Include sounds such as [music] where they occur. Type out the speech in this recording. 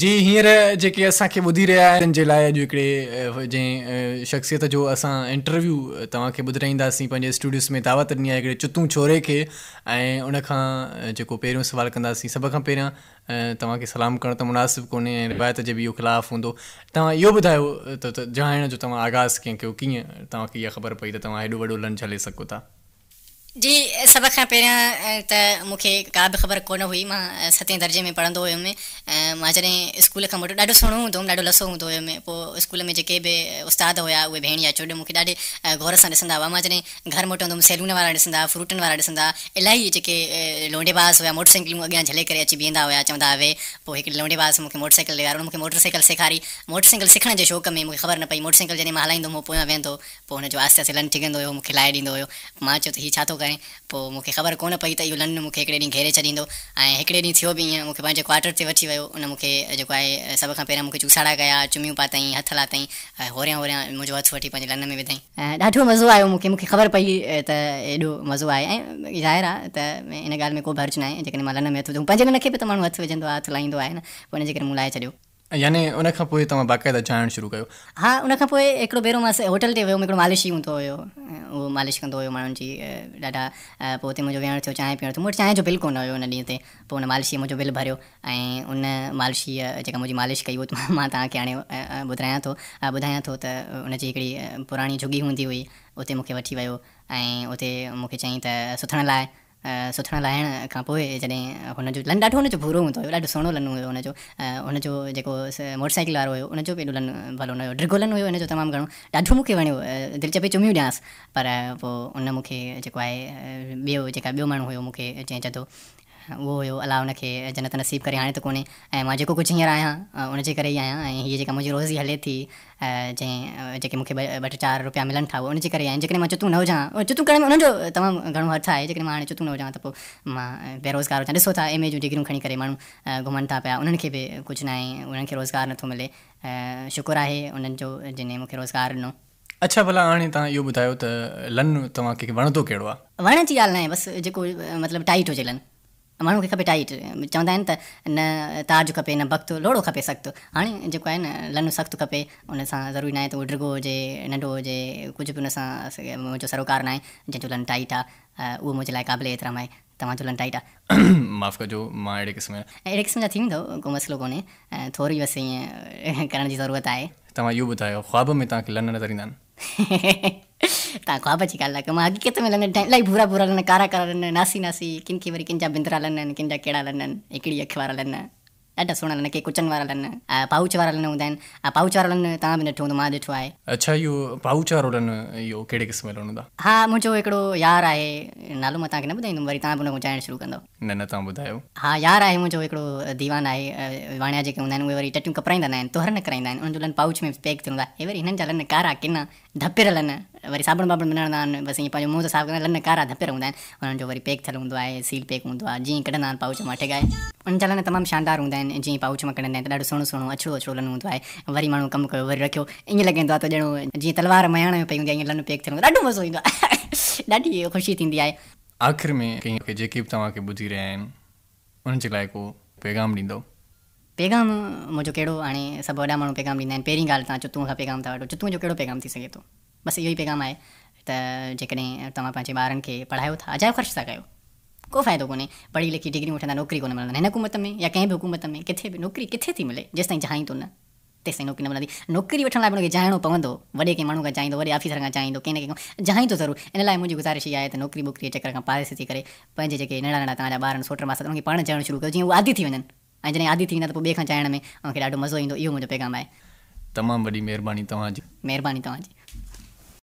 जी हींअर जेके असांखे ॿुधी रहिया आहिनि जे लाइ अॼु हिकिड़े जंहिं शख़्सियत जो असां इंटरव्यू तव्हांखे ॿुधाईंदासीं पंहिंजे स्टूडियोस में दावत ॾिनी आहे हिकिड़े चुतूं छोरे खे ऐं उनखां जेको पहिरियों सुवाल कंदासीं सभ खां पहिरियां तव्हांखे सलाम करणु त मुनासिबु कोन्हे ऐं रिवायत जे बि इहो ख़िलाफ़ु हूंदो तव्हां इहो ॿुधायो त जहाइण जो तव्हां आगाज़ कंहिं कयो कीअं तव्हांखे इहा ख़बर पई त तव्हां हेॾो वॾो लंच हले सघो था जी सभ खां पहिरियां त मूंखे का बि ख़बर कोन हुई मां सतें दर्जे में पढ़ंदो हुउमि मां जॾहिं स्कूल खां मोटो ॾाढो सुहिणो हूंदो ॾाढो लसो हूंदो हुयुमि पोइ स्कूल में जेके बि उस्ताद हुआ उहे भेण या चोॾहं मूंखे ॾाढे गौर सां ॾिसंदा हुआ मां जॾहिं घरु मटि सैलून वारा ॾिसंदा फ्रूटनि वारा ॾिसंदा इलाही जेके लोंडेबाज़ हुआ मोटर साइकिलूं अॻियां झले करे अची बीहंदा हुआ चवंदा हुआ पोइ हिकिड़े लोंडेबाज़ मूंखे मोटर साइकिल विया उनखे मोटर साइकिल सेखारी मोटर साइकिल सिखण जे में मूंखे ख़बर न पई मोटर साइकिल जॾहिं मां हलाईंदो पोयां वेंदो पोइ हुनजो आस्ते आस्ते लन ठीकंदो हुओ मूंखे लाहे ॾींदो हुयो मां चयो त छा थो करे तो मूंखे ख़बर को पी तो इहो लन मुख्य ढी घेरे छॾींदो ऐं ढी थो भी बि ईअं मूंखे क्वार्टर से ते वो उन मूंखे जेको आहे सभ खां चूसाड़ा कया चुमियूं पातई हथ लातई होरियां होरियां मुंहिंजो हथु वठी पंहिंजे में विधाई ढो मज़ो आयो मुख्य ख़बर पई तो मज़ो आए ज़ाहिर आहे इन गाल में को भर्ज ना आहे लन में हथ धोई पंहिंजे लन के भी तो मूँ हथ विझंदो हथ लाइन है ना छोड़ो यानी उन खां पोइ तव्हां बाक़ाइदा चांहि शुरू कयो हा उन खां पोइ हिकिड़ो भेरो मां होटल ते वयुमि हिकिड़ो मालिश ई हूंदो हुयो उहो मालिश कंदो हुयो माण्हुनि जी ॾाढा पोइ हुते मुंहिंजो विहणु थियो चांहि पीअणु चांहि जो बिल कोन हुयो हुन ॾींहं ते पोइ हुन मालिशीअ मुंहिंजो बिल भरियो ऐं उन मालिशीअ जेका मुंहिंजी मालिश कई उहो मां तव्हांखे हाणे ॿुधायां थो ॿुधायां थो त उनजी हिकिड़ी पुराणी झुगी हूंदी हुई उते मूंखे वठी वियो ऐं उते मूंखे चयईं त सुथण लाइ सुथण लाहिण खां पोइ जॾहिं हुनजो लन ॾाढो हुनजो भूरो हूंदो हुयो ॾाढो सुहिणो लन हुयो हुनजो हुनजो जेको मोटर साइकिल वारो हुयो हुनजो बि एॾो लन हुनजो ड्रिगुलन हुयो हिनजो तमामु घणो ॾाढो मूंखे वणियो दिलि चपे चुमियूं ॾियांसि पर पोइ उन मूंखे जेको आहे ॿियो जेका ॿियो माण्हू हुयो मूंखे चई चवंदो उहो हुयो अला हुनखे जनत नसीब करे हाणे त कोन्हे ऐं मां जेको कुझु हींअर आहियां उनजे करे ई आहियां ऐं हीअ जेका मुंहिंजी रोज़ी हले थी जंहिं जेके मूंखे ॿ टे चारि रुपिया मिलनि था उहो उनजे करे ई आहिनि जेकॾहिं मां चितूं न हुजां ऐं करण में उन्हनि जो तमामु घणो हथु आहे जेकॾहिं मां हाणे चितूं न हुजां त पोइ मां बेरोज़गार हुजां ॾिसो था एम ए जूं डिग्रियूं खणी करे माण्हू घुमनि था पिया उन्हनि खे बि कुझु न आहे उन्हनि खे रोज़गार नथो मिले शुकुर आहे उन्हनि जो जिने मूंखे रोज़गार ॾिनो अच्छा भला हाणे तव्हां इहो ॿुधायो त लन तव्हांखे वणंदो कहिड़ो आहे वणण जी ॻाल्हि न आहे बसि जेको मतिलबु टाइट हुजे लन माण्हू खे खपे टाइट चवंदा आहिनि त न ताज खपे न भक्तु लोड़ो खपे सख़्तु हाणे जेको आहे न लन सख़्तु खपे उन सां ज़रूरी न आहे त उहो ॾिघो हुजे नंढो हुजे कुझु बि उन सां मुंहिंजो सरोकार न आहे जंहिंजो लन टाइट आहे उहो मुंहिंजे लाइ क़ाबिले एतिरा आहे तव्हांजो लन टाइट आहे [coughs] कजो मां अहिड़े क़िस्म जा थी वेंदो को मसिलो कोन्हे थोरी बसि ईअं [laughs] करण जी ज़रूरत आहे तव्हां इहो ॿुधायो ख़्वाब में तव्हांखे लन नज़र ईंदा आहिनि [laughs] तव्हां ख़्वाब जी ॻाल्हि कयो मां हक़ीक़त में इलाही भूरा भूरा कारा कारनि नासी नासी किन वरी कंहिंजा बिंदिरा लनि कंहिंजा कहिड़ा लॾनि हिकिड़ी अखिय वारा लन ॾाढा के कुचनि वारा लन ऐं पाउच वारा हूंदा आहिनि पाउच वारा मुंहिंजो हिकिड़ो यार आहे नालो मां तव्हांखे न ॿुधाईंदुमि हा यार आहे मुंहिंजो हिकिड़ो दीवान आहे वाणिया जेके हूंदा आहिनि उहे वरी टटियूं कपराईंदा न आहिनि तोहर न कराईंदा आहिनि वरी साबुण वाबुण मिलंदा आहिनि बसि ईअं पंहिंजो मुंहुं त साफ़ु कंदा कारा धपियल हूंदा आहिनि उन्हनि जो वरी पैक थियलु हूंदो आहे सील पैक हूंदो आहे जीअं कढंदा आहिनि पाउच मां ठिकाए उन जा तमामु शानदार हूंदा आहिनि जीअं पाउच मां कढंदा आहिनि त ॾाढो सुहिणो सुहिणो अछड़ो अछड़ो लन हूंदो आहे वरी माण्हू कमु कयो वरी रखियो ईअं लॻंदो आहे त ॼणो जीअं तलवार माण्हण में पई हूंदी आहे ईअं लन पैक थियलु ॾाढो मज़ो ईंदो आहे [laughs] ॾाढी ख़ुशी थींदी आहे आख़िर में कंहिंखे जेके बि तव्हांखे ॿुधी रहिया आहिनि उन्हनि जे लाइ को पैगाम पैगाम ॾींदो मुंहिंजो कहिड़ो हाणे सभु वॾा माण्हू पैगाम ॾींदा आहिनि पहिरीं ॻाल्हि तव्हां चितू खां पैगाम था वठो जो कहिड़ो पैग़ाम थी सघे थो बस इहो ई पैगाम आहे त जेकॾहिं तव्हां पंहिंजे ॿारनि खे पढ़ायो था अजायो ख़र्च था कयो को फ़ाइदो कोन्हे पढ़ी लिखी डिग्री वठंदा नौकिरी कोन मिलंदा हिन हुकूमत में या कंहिं बि हुकूमत में किथे बि नौकिरी किथे थी मिले जेसिताईं जाइ थो न तेसिताईं नौकिरी न मिलंदी नौकिरी वठण लाइ हुनखे जाइणो पवंदो वॾे कंहिं माण्हू खां चाहींदो वॾे ऑफिसर खां चाहींदो कंहिं न कंहिं जाइ ज़रूरु इन लाइ मुंहिंजी गुज़ारिश इहा आहे त नौकिरी वोकिरी जे चकर खां पारेस थी करे पंहिंजे जेके नंढा नंढा तव्हांजा ॿार सोट मास उनखे पाण चवणु शुरू कयो जीअं उहे आदि थी वञनि ऐं जॾहिं आदि थी वेंदा त पोइ ॿिए खां में उनखे ॾाढो मज़ो ईंदो इहो मुंहिंजो पैगाम आहे तमामु वॾी महिरबानी तव्हांजी महिरबानी तव्हांजी